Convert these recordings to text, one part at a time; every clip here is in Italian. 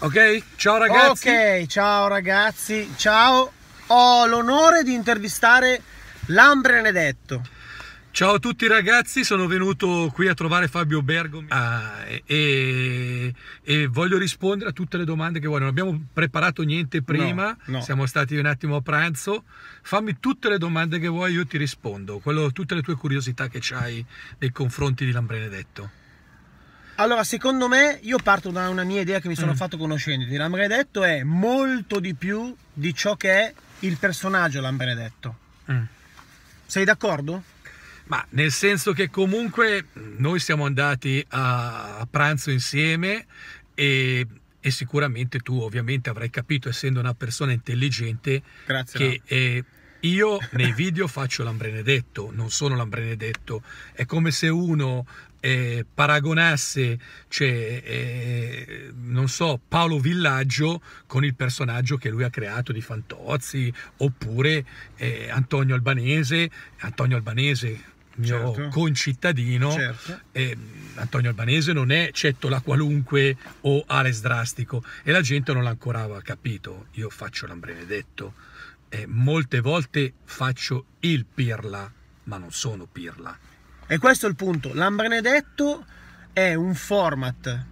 Ok? Ciao ragazzi. Ok, ciao ragazzi. Ciao. Ho l'onore di intervistare Lambrenedetto. Ciao a tutti ragazzi, sono venuto qui a trovare Fabio Bergomi ah, e, e, voglio rispondere a tutte le domande che vuoi. Non abbiamo preparato niente prima, no, no. siamo stati un attimo a pranzo. Fammi tutte le domande che vuoi, io ti rispondo. Quello, tutte le tue curiosità che hai nei confronti di Lambrenedetto. Allora, secondo me, io parto da una mia idea che mi sono mm. fatto conoscendoti. L'ambredetto è molto di più di ciò che è il personaggio l'ambredetto. Mm. Sei d'accordo? Ma nel senso che comunque noi siamo andati a pranzo insieme e, e sicuramente tu ovviamente avrai capito, essendo una persona intelligente, Grazie, che... No. È, io nei video faccio l'ambrenedetto, non sono l'ambrenedetto. È come se uno eh, paragonasse, cioè, eh, non so, Paolo Villaggio con il personaggio che lui ha creato di Fantozzi, oppure eh, Antonio Albanese, Antonio Albanese mio certo. concittadino certo. Eh, Antonio Albanese non è Cettola qualunque o Ales Drastico e la gente non l'ha ancora capito io faccio l'ambrenedetto eh, molte volte faccio il pirla, ma non sono pirla. E questo è il punto. L'Ambrenedetto è un format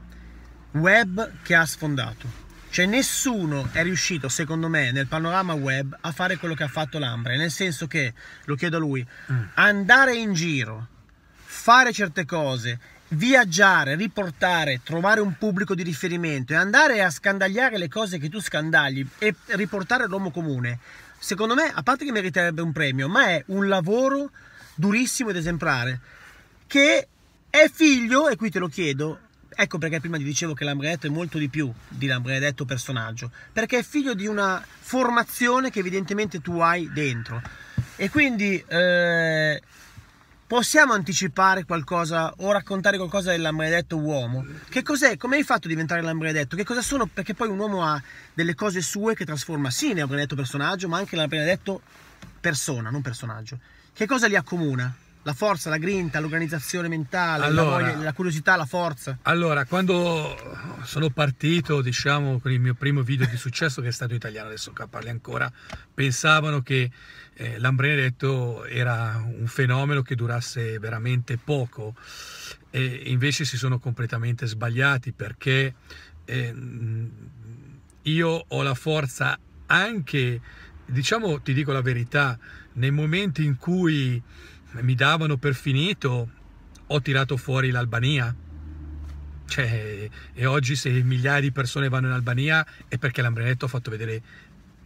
web che ha sfondato. Cioè nessuno è riuscito, secondo me, nel panorama web a fare quello che ha fatto l'Ambre, nel senso che, lo chiedo a lui, mm. andare in giro, fare certe cose, viaggiare, riportare, trovare un pubblico di riferimento e andare a scandagliare le cose che tu scandagli e riportare all'uomo comune secondo me, a parte che meriterebbe un premio, ma è un lavoro durissimo ed esemplare, che è figlio, e qui te lo chiedo, ecco perché prima ti dicevo che Lambredetto è molto di più di Lambredetto personaggio, perché è figlio di una formazione che evidentemente tu hai dentro. E quindi eh, Possiamo anticipare qualcosa o raccontare qualcosa dell'ambredetto uomo? Che cos'è? Come hai fatto a diventare l'ambredetto? Che cosa sono? Perché poi un uomo ha delle cose sue che trasforma sì nell'ammaledetto personaggio, ma anche nell'ammaledetto persona, non personaggio. Che cosa li accomuna? la forza, la grinta, l'organizzazione mentale, allora, la, voglia, la, curiosità, la forza? Allora, quando sono partito, diciamo, con il mio primo video di successo che è stato italiano, adesso parli ancora, pensavano che eh, l'ambreretto era un fenomeno che durasse veramente poco e invece si sono completamente sbagliati perché eh, io ho la forza anche, diciamo, ti dico la verità, nei momenti in cui mi davano per finito, ho tirato fuori l'Albania. Cioè, e oggi se migliaia di persone vanno in Albania è perché l'Ambrenetto ha fatto vedere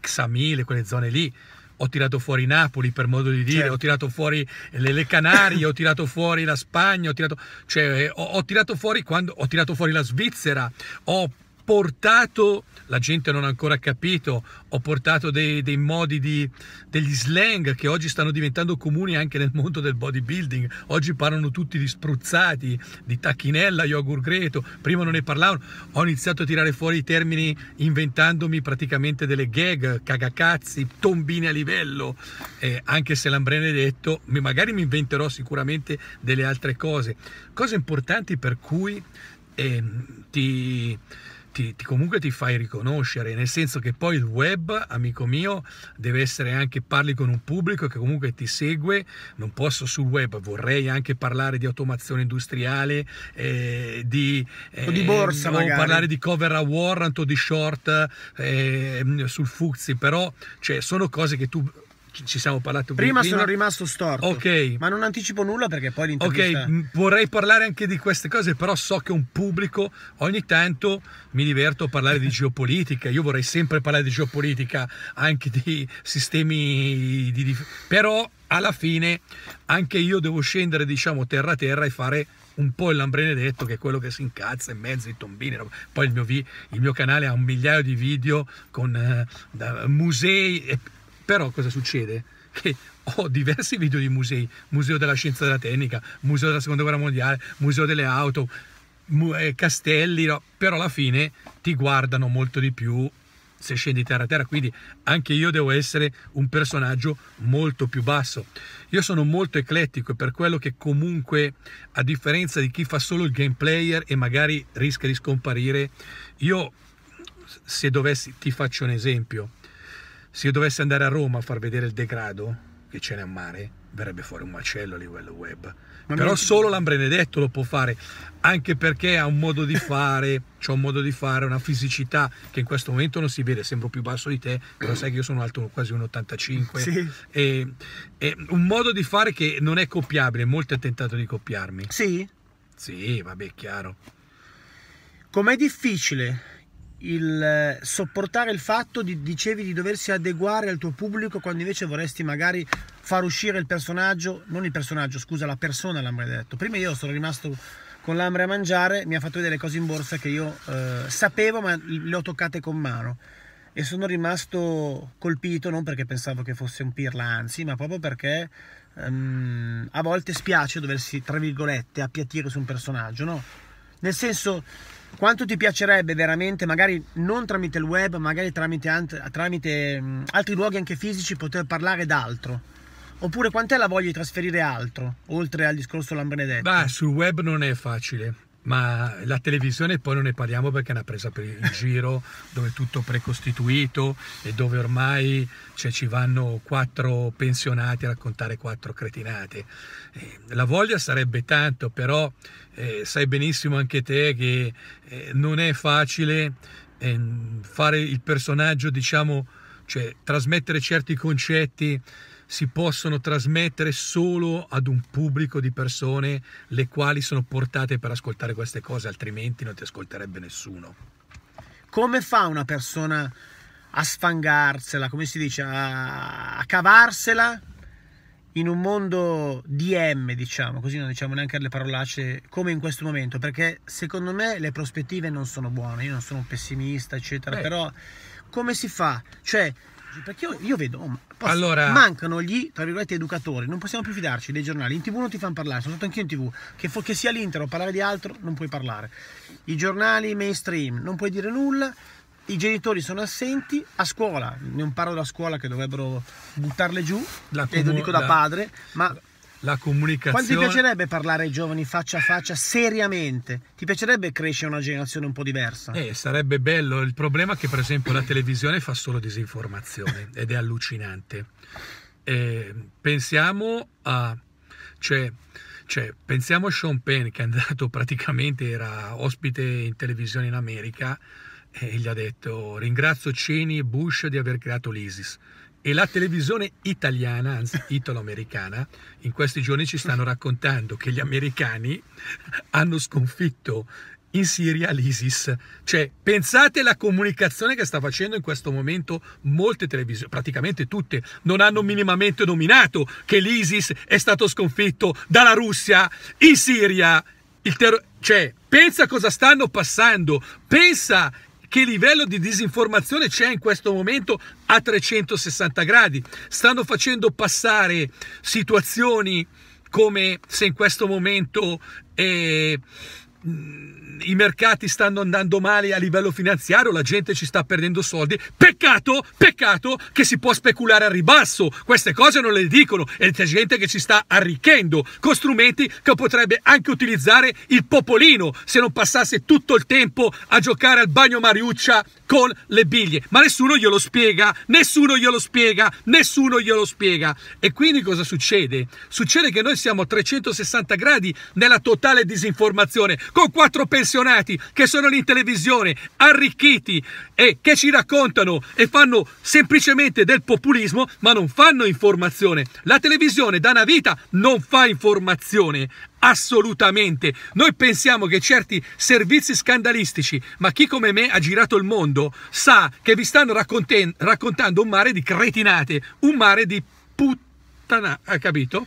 Xamile, quelle zone lì. Ho tirato fuori Napoli, per modo di dire, certo. ho tirato fuori le, le Canarie, ho tirato fuori la Spagna, ho tirato, cioè, ho, ho tirato fuori quando, ho tirato fuori la Svizzera, ho portato, la gente non ha ancora capito, ho portato dei, dei modi di, degli slang che oggi stanno diventando comuni anche nel mondo del bodybuilding. Oggi parlano tutti di spruzzati, di tacchinella, yogurt greto, prima non ne parlavano. Ho iniziato a tirare fuori i termini inventandomi praticamente delle gag, cagacazzi, tombine a livello, eh, anche se l'hambrene detto, magari mi inventerò sicuramente delle altre cose. Cose importanti per cui eh, ti ti, ti, comunque ti fai riconoscere, nel senso che poi il web, amico mio, deve essere anche, parli con un pubblico che comunque ti segue, non posso sul web, vorrei anche parlare di automazione industriale, eh, di, eh, o di borsa, eh, o parlare di cover a warrant o di short eh, sul Fuxi, però cioè, sono cose che tu ci siamo parlato prima, prima sono rimasto storto. Ok. Ma non anticipo nulla perché poi l'intervista... Ok, vorrei parlare anche di queste cose, però so che un pubblico ogni tanto mi diverto a parlare di geopolitica. Io vorrei sempre parlare di geopolitica, anche di sistemi di però alla fine anche io devo scendere, diciamo, terra a terra e fare un po' il lambrenedetto che è quello che si incazza in mezzo ai tombini. Poi il mio, il mio canale ha un migliaio di video con uh, musei però cosa succede? Che ho diversi video di musei, Museo della Scienza e della Tecnica, Museo della Seconda Guerra Mondiale, Museo delle Auto, eh, castelli, no? però alla fine ti guardano molto di più se scendi terra a terra, quindi anche io devo essere un personaggio molto più basso. Io sono molto eclettico e per quello che comunque, a differenza di chi fa solo il game player e magari rischia di scomparire, io se dovessi, ti faccio un esempio, se io dovessi andare a Roma a far vedere il degrado che c'è nel mare, verrebbe fuori un macello a livello web. Ma Però solo l'Ambrenedetto lo può fare, anche perché ha un modo di fare, c'è un modo di fare, una fisicità che in questo momento non si vede, sembro più basso di te, però sai che io sono alto quasi 1,85. Sì. E, e un modo di fare che non è copiabile, molti hanno tentato di copiarmi. Sì? Sì, vabbè, chiaro. Com'è difficile il sopportare il fatto di dicevi di doversi adeguare al tuo pubblico quando invece vorresti magari far uscire il personaggio, non il personaggio, scusa, la persona l'ambre detto. Prima io sono rimasto con l'amore a mangiare, mi ha fatto vedere cose in borsa che io eh, sapevo ma le ho toccate con mano e sono rimasto colpito non perché pensavo che fosse un pirla, anzi, ma proprio perché um, a volte spiace doversi, tra virgolette, appiattire su un personaggio, no? Nel senso quanto ti piacerebbe veramente, magari non tramite il web, magari tramite, tramite altri luoghi anche fisici, poter parlare d'altro? Oppure quant'è la voglia di trasferire altro, oltre al discorso Lambrenedetto? Beh, sul web non è facile ma la televisione poi non ne parliamo perché è una presa per il giro dove è tutto precostituito e dove ormai cioè, ci vanno quattro pensionati a raccontare quattro cretinate. Eh, la voglia sarebbe tanto, però eh, sai benissimo anche te che eh, non è facile eh, fare il personaggio, diciamo, cioè trasmettere certi concetti si possono trasmettere solo ad un pubblico di persone le quali sono portate per ascoltare queste cose, altrimenti non ti ascolterebbe nessuno. Come fa una persona a sfangarsela, come si dice, a, a cavarsela in un mondo DM, diciamo, così non diciamo neanche le parolacce, come in questo momento, perché secondo me le prospettive non sono buone, io non sono un pessimista, eccetera, Beh. però come si fa? Cioè, perché io, io vedo, oh, posso, allora... mancano gli educatori, non possiamo più fidarci dei giornali. In tv non ti fanno parlare, sono stato anch'io in tv. Che, che sia l'Inter o parlare di altro, non puoi parlare. I giornali mainstream, non puoi dire nulla i genitori sono assenti a scuola, non parlo della scuola che dovrebbero buttarle giù, la e lo dico da padre, ma la comunicazione. Quanto ti piacerebbe parlare ai giovani faccia a faccia seriamente? Ti piacerebbe crescere una generazione un po' diversa? Eh, sarebbe bello. Il problema è che, per esempio, la televisione fa solo disinformazione ed è allucinante. Eh, pensiamo a. Cioè, cioè, pensiamo a Sean Penn che è andato praticamente, era ospite in televisione in America e gli ha detto ringrazio Cheney e Bush di aver creato l'ISIS e la televisione italiana, anzi italo-americana, in questi giorni ci stanno raccontando che gli americani hanno sconfitto in Siria l'ISIS. Cioè, pensate alla comunicazione che sta facendo in questo momento molte televisioni, praticamente tutte, non hanno minimamente nominato che l'ISIS è stato sconfitto dalla Russia in Siria. cioè, pensa cosa stanno passando, pensa che livello di disinformazione c'è in questo momento a 360 gradi. Stanno facendo passare situazioni come se in questo momento eh, i mercati stanno andando male a livello finanziario, la gente ci sta perdendo soldi. Peccato, peccato che si può speculare al ribasso. Queste cose non le dicono e c'è gente che ci sta arricchendo con strumenti che potrebbe anche utilizzare il popolino se non passasse tutto il tempo a giocare al bagno Mariuccia con le biglie, ma nessuno glielo spiega, nessuno glielo spiega, nessuno glielo spiega. E quindi cosa succede? Succede che noi siamo a 360 gradi nella totale disinformazione, con quattro pensionati che sono in televisione, arricchiti e che ci raccontano e fanno semplicemente del populismo, ma non fanno informazione. La televisione da una vita non fa informazione, Assolutamente. Noi pensiamo che certi servizi scandalistici, ma chi come me ha girato il mondo sa che vi stanno raccontando un mare di cretinate, un mare di puttana, ha capito?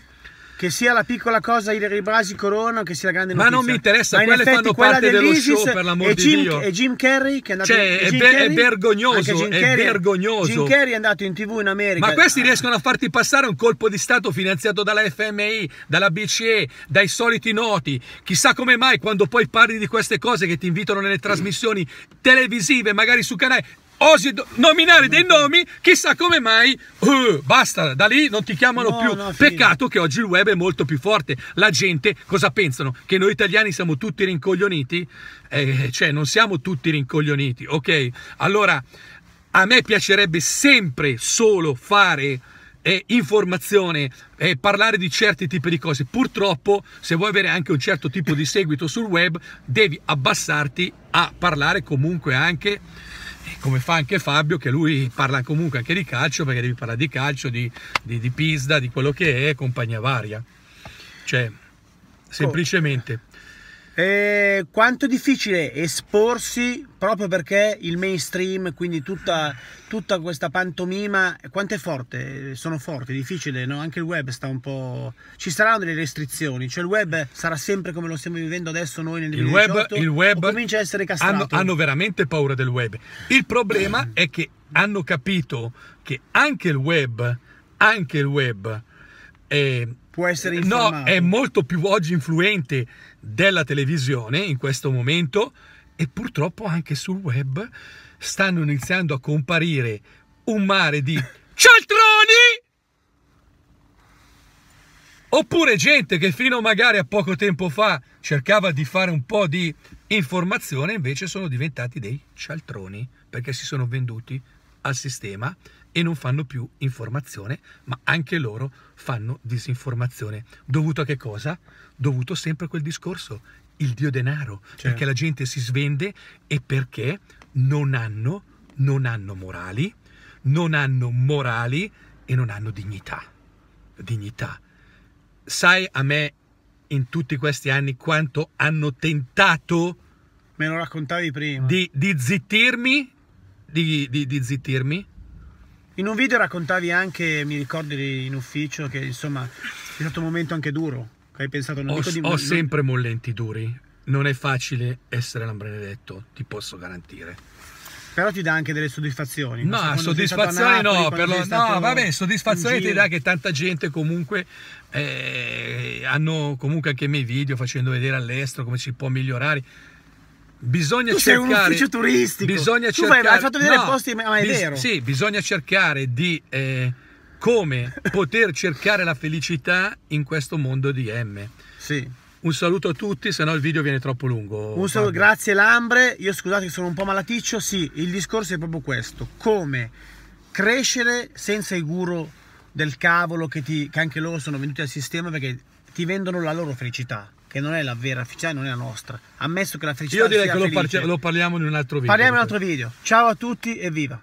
Che sia la piccola cosa Hilary Brasi Corona, che sia la grande Ma non mi interessa, quelle effetti, fanno parte dello show, per l'amor di Dio. E Jim Carrey, che è andato cioè, in Jim è, Carrey, è vergognoso, Jim Carrey, è vergognoso. Jim Carrey è andato in tv in America. Ma questi riescono a farti passare un colpo di Stato finanziato dalla FMI, dalla BCE, dai soliti noti. Chissà come mai quando poi parli di queste cose che ti invitano nelle trasmissioni televisive, magari su canale, osi nominare dei nomi, chissà come mai, uh, basta, da lì non ti chiamano no, più. No, Peccato che oggi il web è molto più forte. La gente cosa pensano? Che noi italiani siamo tutti rincoglioniti? Eh, cioè, non siamo tutti rincoglioniti, ok? Allora, a me piacerebbe sempre solo fare e informazione e parlare di certi tipi di cose. Purtroppo, se vuoi avere anche un certo tipo di seguito sul web, devi abbassarti a parlare comunque anche eh, come fa anche Fabio, che lui parla comunque anche di calcio, perché devi parlare di calcio, di, di, di Pisa, di quello che è, compagnia varia. Cioè, semplicemente. E quanto è difficile esporsi proprio perché il mainstream, quindi tutta, tutta questa pantomima, quanto è forte? Sono forti, è difficile, no? Anche il web sta un po'... Ci saranno delle restrizioni, cioè il web sarà sempre come lo stiamo vivendo adesso noi nel 2018 il web, il web comincia a essere castrato? Hanno, hanno veramente paura del web. Il problema è che hanno capito che anche il web, anche il web eh, può essere informato. No, è molto più oggi influente della televisione in questo momento e purtroppo anche sul web stanno iniziando a comparire un mare di cialtroni oppure gente che fino magari a poco tempo fa cercava di fare un po' di informazione invece sono diventati dei cialtroni perché si sono venduti al sistema e non fanno più informazione, ma anche loro fanno disinformazione. Dovuto a che cosa? Dovuto sempre a quel discorso, il dio denaro, certo. perché la gente si svende e perché non hanno, non hanno morali, non hanno morali e non hanno dignità. Dignità. Sai a me in tutti questi anni quanto hanno tentato... Me lo raccontavi prima. Di, di zittirmi di, di, di zittirmi. In un video raccontavi anche, mi ricordo in ufficio, che insomma è stato un momento anche duro. Che hai pensato, non ho, dico di... ho sempre mollenti duri. Non è facile essere l'ambrenedetto, ti posso garantire. Però ti dà anche delle soddisfazioni. No, soddisfazioni Napoli, no, per lo, no, vabbè, soddisfazioni ti dà che tanta gente comunque eh, hanno comunque anche i miei video facendo vedere all'estero come si può migliorare. Bisogna tu cercare, sei un turistico. Bisogna tu cercare, hai fatto vedere no, posti, ma è bis, vero. Sì, bisogna cercare di eh, come poter cercare la felicità in questo mondo di M. Sì. Un saluto a tutti, se no il video viene troppo lungo. Un saluto, Fabio. grazie Lambre. Io scusate che sono un po' malaticcio. Sì, il discorso è proprio questo: come crescere senza i guru del cavolo che, ti, che anche loro sono venuti al sistema perché ti vendono la loro felicità che non è la vera felicità, non è la nostra. Ammesso che la felicità Io direi che lo, par lo, parliamo in un altro video. Parliamo in un altro video. Ciao a tutti e viva!